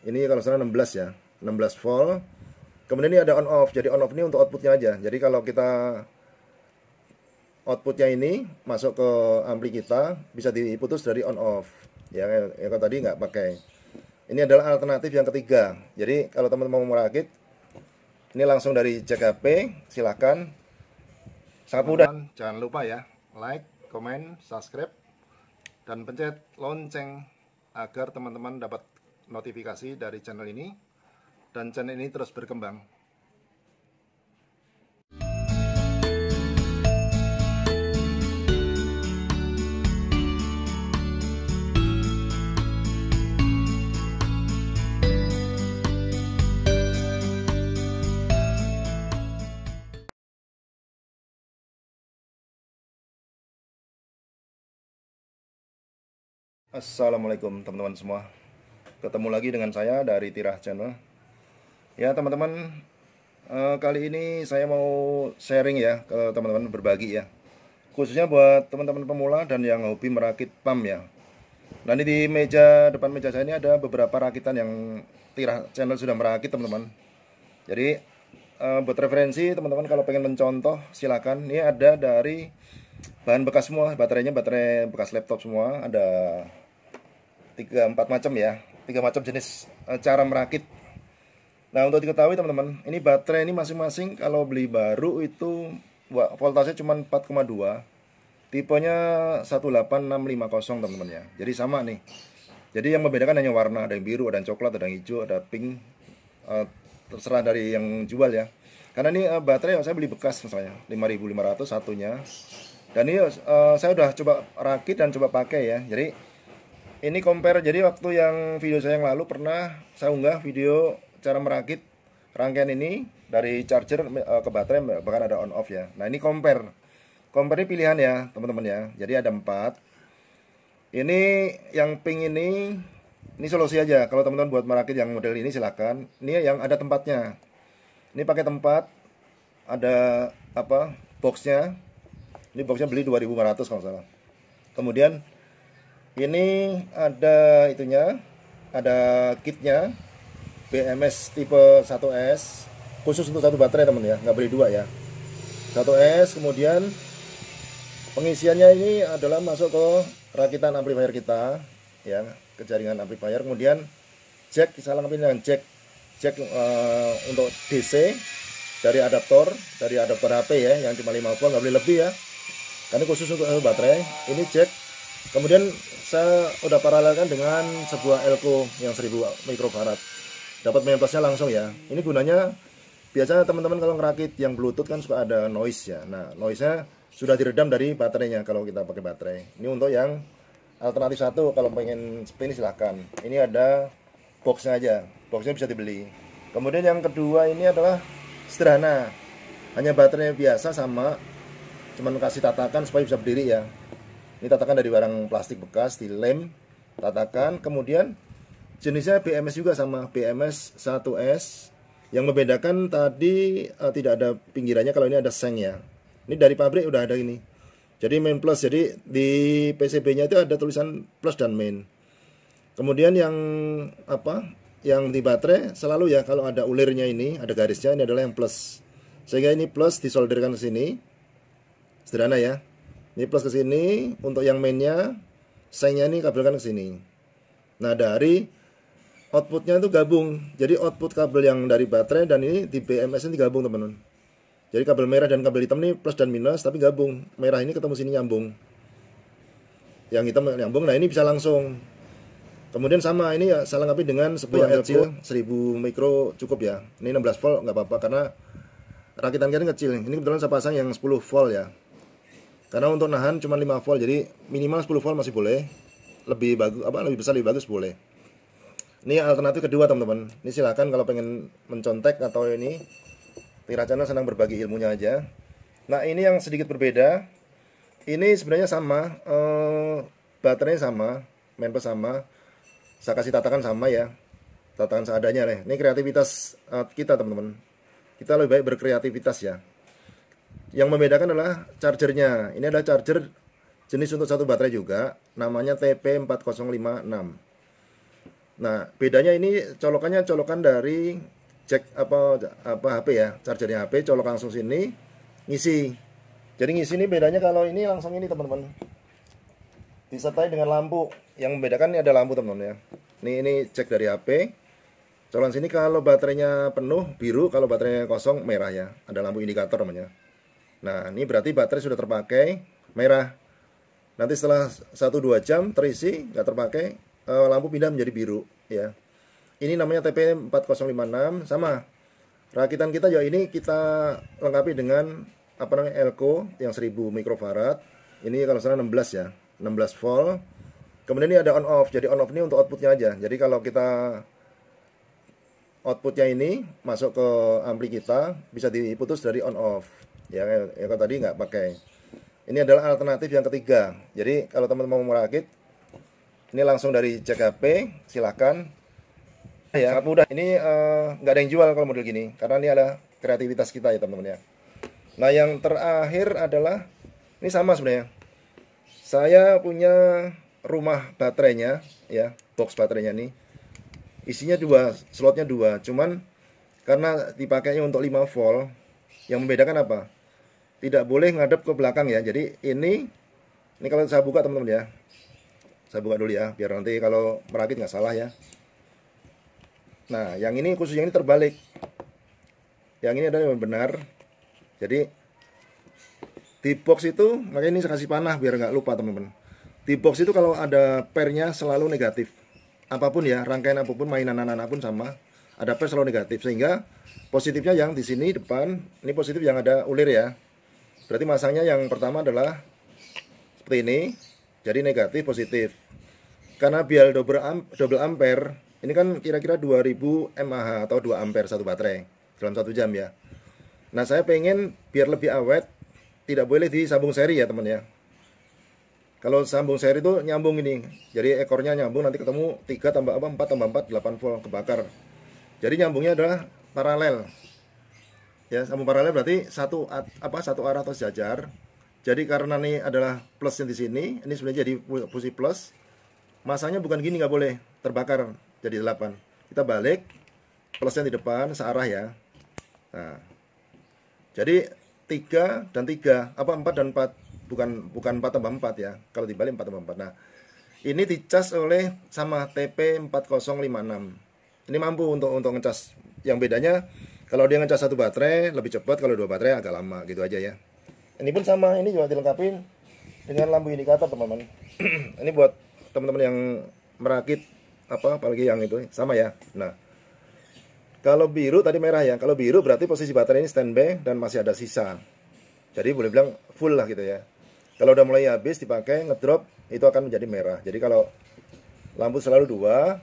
Ini kalau salah 16 ya, 16 volt. Kemudian ini ada on off. Jadi on off ini untuk outputnya aja. Jadi kalau kita outputnya ini masuk ke ampli kita bisa diputus dari on off. Ya, ya kalau tadi nggak pakai. Ini adalah alternatif yang ketiga. Jadi kalau teman-teman mau merakit, ini langsung dari JKP, Silahkan. Sangat mudah. Jangan lupa ya, like, comment, subscribe, dan pencet lonceng agar teman-teman dapat notifikasi dari channel ini dan channel ini terus berkembang. Assalamualaikum teman-teman semua ketemu lagi dengan saya dari Tirah Channel. Ya teman-teman, eh, kali ini saya mau sharing ya ke teman-teman berbagi ya. Khususnya buat teman-teman pemula dan yang hobi merakit pam ya. Nah ini di meja depan meja saya ini ada beberapa rakitan yang Tirah Channel sudah merakit teman-teman. Jadi eh, buat referensi teman-teman kalau pengen mencontoh silakan. Ini ada dari bahan bekas semua baterainya baterai bekas laptop semua ada tiga empat macam ya tiga macam jenis eh, cara merakit nah untuk diketahui teman-teman ini baterai ini masing-masing kalau beli baru itu voltasnya cuma 4,2 tipenya 18650 teman-teman ya jadi sama nih jadi yang membedakan hanya warna ada yang biru ada yang coklat ada yang hijau ada pink eh, terserah dari yang jual ya karena ini eh, baterai saya beli bekas misalnya 5500 satunya dan ini saya udah coba rakit dan coba pakai ya jadi ini compare jadi waktu yang video saya yang lalu pernah saya unggah video cara merakit rangkaian ini dari charger eh, ke baterai bahkan ada on off ya nah ini compare compare ini pilihan ya teman-teman ya jadi ada empat ini yang pink ini ini solusi aja kalau teman-teman buat merakit yang model ini silahkan ini yang ada tempatnya ini pakai tempat ada apa boxnya ini boxnya beli 2500 kalau salah kemudian ini ada itunya ada kitnya BMS tipe 1S khusus untuk satu baterai teman ya nggak beli dua ya 1S kemudian pengisiannya ini adalah masuk ke rakitan amplifier kita ya ke jaringan amplifier kemudian jack disalangkan dengan jack cek uh, eh, untuk DC dari adaptor dari adaptor HP ya yang cuma 5 volt nggak beli lebih ya karena khusus untuk baterai ini cek kemudian saya udah paralelkan dengan sebuah elko yang 1000 mikrofarad dapat main langsung ya ini gunanya biasanya teman-teman kalau ngerakit yang bluetooth kan suka ada noise ya nah noise nya sudah diredam dari baterainya kalau kita pakai baterai ini untuk yang alternatif satu kalau pengen spin silahkan ini ada boxnya aja boxnya bisa dibeli kemudian yang kedua ini adalah sederhana hanya baterainya biasa sama cuman kasih tatakan supaya bisa berdiri ya ini tatakan dari barang plastik bekas di lem tatakan. Kemudian jenisnya BMS juga sama, BMS 1S. Yang membedakan tadi uh, tidak ada pinggirannya kalau ini ada seng ya. Ini dari pabrik udah ada ini. Jadi main plus, jadi di PCB-nya itu ada tulisan plus dan main. Kemudian yang apa? Yang di baterai selalu ya kalau ada ulirnya ini, ada garisnya ini adalah yang plus. Sehingga ini plus disolderkan ke sini. Sederhana ya. Ini plus ke sini untuk yang mainnya, sayangnya ini kabelkan ke sini. Nah, dari outputnya itu gabung. Jadi output kabel yang dari baterai dan ini di BMS ini digabung, teman-teman. Jadi kabel merah dan kabel hitam ini plus dan minus tapi gabung. Merah ini ketemu sini nyambung. Yang hitam nyambung. Nah, ini bisa langsung. Kemudian sama ini ya saya lengkapi dengan sebuah LC 1000 mikro cukup ya. Ini 16 volt nggak apa-apa karena rakitan kita kecil. Ini kebetulan saya pasang yang 10 volt ya karena untuk nahan cuma 5 volt jadi minimal 10 volt masih boleh lebih bagus apa lebih besar lebih bagus boleh ini alternatif kedua teman-teman ini silahkan kalau pengen mencontek atau ini Tiracana senang berbagi ilmunya aja nah ini yang sedikit berbeda ini sebenarnya sama eh, baterainya sama main pes sama saya kasih tatakan sama ya tatakan seadanya nih. ini kreativitas eh, kita teman-teman kita lebih baik berkreativitas ya yang membedakan adalah chargernya. Ini adalah charger jenis untuk satu baterai juga, namanya TP4056. Nah, bedanya ini colokannya colokan dari cek apa apa HP ya, chargernya HP colok langsung sini ngisi. Jadi ngisi ini bedanya kalau ini langsung ini teman-teman. Disertai dengan lampu. Yang membedakan ini ada lampu teman-teman ya. Ini ini cek dari HP. Colokan sini kalau baterainya penuh biru, kalau baterainya kosong merah ya. Ada lampu indikator namanya. Nah, ini berarti baterai sudah terpakai, merah. Nanti setelah 1-2 jam terisi, nggak terpakai, eh, lampu pindah menjadi biru. ya. Ini namanya TP4056, sama. Rakitan kita ya ini kita lengkapi dengan apa namanya elko yang 1000 mikrofarad. Ini kalau salah 16 ya, 16 volt. Kemudian ini ada on off. Jadi on off ini untuk outputnya aja. Jadi kalau kita outputnya ini masuk ke ampli kita bisa diputus dari on off. Ya, ya kalau tadi nggak pakai ini adalah alternatif yang ketiga jadi kalau teman-teman mau merakit ini langsung dari JKP silahkan ya sangat mudah ini eh, nggak uh, ada yang jual kalau model gini karena ini adalah kreativitas kita ya teman-teman ya nah yang terakhir adalah ini sama sebenarnya saya punya rumah baterainya ya box baterainya nih isinya dua slotnya dua cuman karena dipakainya untuk 5 volt yang membedakan apa tidak boleh ngadep ke belakang ya jadi ini ini kalau saya buka teman-teman ya saya buka dulu ya biar nanti kalau merakit nggak salah ya nah yang ini khusus yang ini terbalik yang ini adalah yang benar jadi di box itu makanya ini saya kasih panah biar nggak lupa teman-teman di box itu kalau ada pernya selalu negatif apapun ya rangkaian apapun mainan anak-anak pun sama ada per selalu negatif sehingga positifnya yang di sini depan ini positif yang ada ulir ya Berarti masangnya yang pertama adalah seperti ini. Jadi negatif positif. Karena bial double, am, double ampere ini kan kira-kira 2000 mAh atau 2 ampere satu baterai dalam satu jam ya. Nah, saya pengen biar lebih awet tidak boleh disambung seri ya, teman ya. Kalau sambung seri itu nyambung ini. Jadi ekornya nyambung nanti ketemu 3 tambah apa 4 tambah 4 8 volt kebakar. Jadi nyambungnya adalah paralel ya sambung paralel berarti satu apa satu arah atau sejajar jadi karena ini adalah plus yang di sini ini sebenarnya jadi posisi plus masanya bukan gini nggak boleh terbakar jadi 8 kita balik plusnya di depan searah ya nah jadi tiga dan tiga apa empat dan empat bukan bukan empat tambah empat ya kalau dibalik empat tambah empat nah ini dicas oleh sama TP4056 ini mampu untuk untuk ngecas yang bedanya kalau dia ngecas satu baterai lebih cepat, kalau dua baterai agak lama gitu aja ya. Ini pun sama, ini juga dilengkapi dengan lampu indikator teman-teman. ini buat teman-teman yang merakit apa apalagi yang itu sama ya. Nah, kalau biru tadi merah ya. Kalau biru berarti posisi baterai ini standby dan masih ada sisa. Jadi boleh bilang full lah gitu ya. Kalau udah mulai habis dipakai ngedrop itu akan menjadi merah. Jadi kalau lampu selalu dua,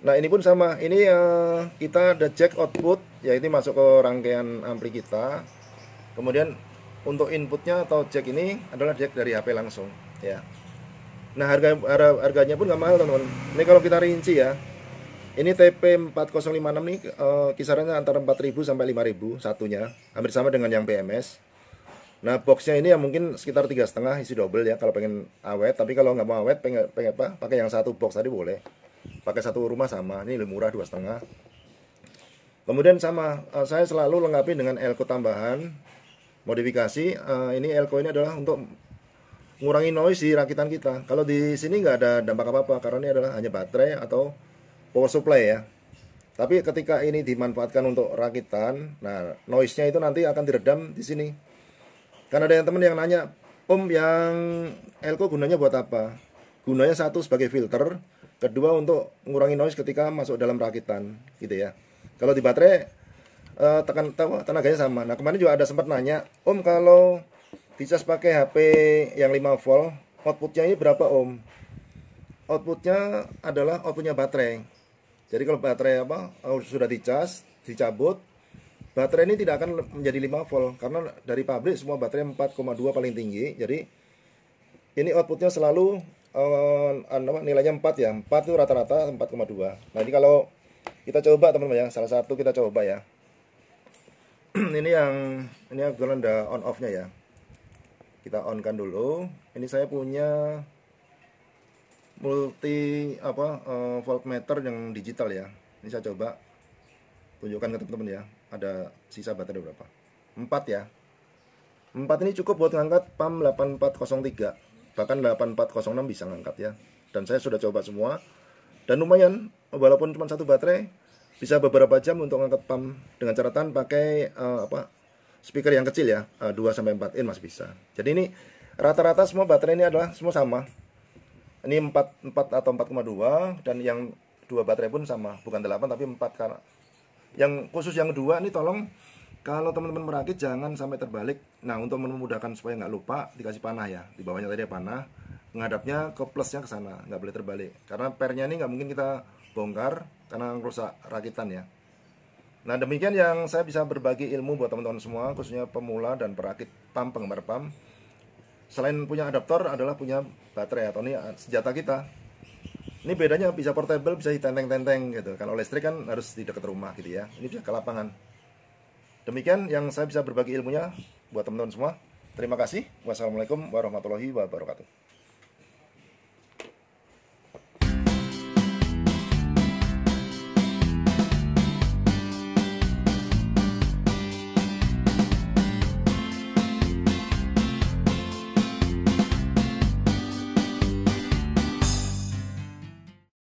Nah ini pun sama, ini uh, kita ada jack output, ya ini masuk ke rangkaian ampli kita. Kemudian untuk inputnya atau jack ini adalah jack dari HP langsung, ya. Nah harga, harga harganya pun nggak mahal teman-teman. Ini kalau kita rinci ya, ini TP4056 nih uh, kisarannya antara 4.000 sampai 5.000 satunya, hampir sama dengan yang PMS. Nah boxnya ini ya mungkin sekitar tiga setengah isi double ya kalau pengen awet, tapi kalau nggak mau awet pengen pengen apa pakai yang satu box tadi boleh pakai satu rumah sama ini lebih murah dua setengah kemudian sama eh, saya selalu lengkapi dengan elko tambahan modifikasi eh, ini elko ini adalah untuk mengurangi noise di rakitan kita kalau di sini nggak ada dampak apa apa karena ini adalah hanya baterai atau power supply ya tapi ketika ini dimanfaatkan untuk rakitan nah noise-nya itu nanti akan diredam di sini karena ada yang teman yang nanya om yang elko gunanya buat apa gunanya satu sebagai filter kedua untuk mengurangi noise ketika masuk dalam rakitan gitu ya kalau di baterai eh, tekan tahu tenaganya sama nah kemarin juga ada sempat nanya om kalau dicas pakai HP yang 5 volt outputnya ini berapa om outputnya adalah outputnya baterai jadi kalau baterai apa eh, sudah dicas dicabut baterai ini tidak akan menjadi 5 volt karena dari pabrik semua baterai 4,2 paling tinggi jadi ini outputnya selalu uh, nilainya 4 ya 4 itu rata-rata 4,2 nah ini kalau kita coba teman-teman ya salah satu kita coba ya ini yang ini kebetulan ada on off nya ya kita on kan dulu ini saya punya multi apa uh, voltmeter yang digital ya ini saya coba tunjukkan ke teman-teman ya ada sisa baterai berapa 4 ya 4 ini cukup buat ngangkat PAM 8403 bahkan 8406 bisa ngangkat ya dan saya sudah coba semua dan lumayan walaupun cuma satu baterai bisa beberapa jam untuk ngangkat pump dengan catatan pakai uh, apa speaker yang kecil ya uh, eh, 2 sampai 4 in masih bisa jadi ini rata-rata semua baterai ini adalah semua sama ini 4, 4 atau 4,2 dan yang dua baterai pun sama bukan 8 tapi 4 karena yang khusus yang kedua ini tolong kalau teman-teman merakit jangan sampai terbalik nah untuk memudahkan supaya nggak lupa dikasih panah ya di bawahnya tadi ada panah menghadapnya ke plusnya ke sana nggak boleh terbalik karena pernya ini nggak mungkin kita bongkar karena rusak rakitan ya nah demikian yang saya bisa berbagi ilmu buat teman-teman semua khususnya pemula dan perakit pam penggemar pam selain punya adaptor adalah punya baterai atau ini eh, senjata kita ini bedanya bisa portable bisa ditenteng-tenteng gitu kalau listrik kan harus di dekat rumah gitu ya ini bisa ke lapangan Demikian yang saya bisa berbagi ilmunya buat teman-teman semua. Terima kasih. Wassalamualaikum warahmatullahi wabarakatuh.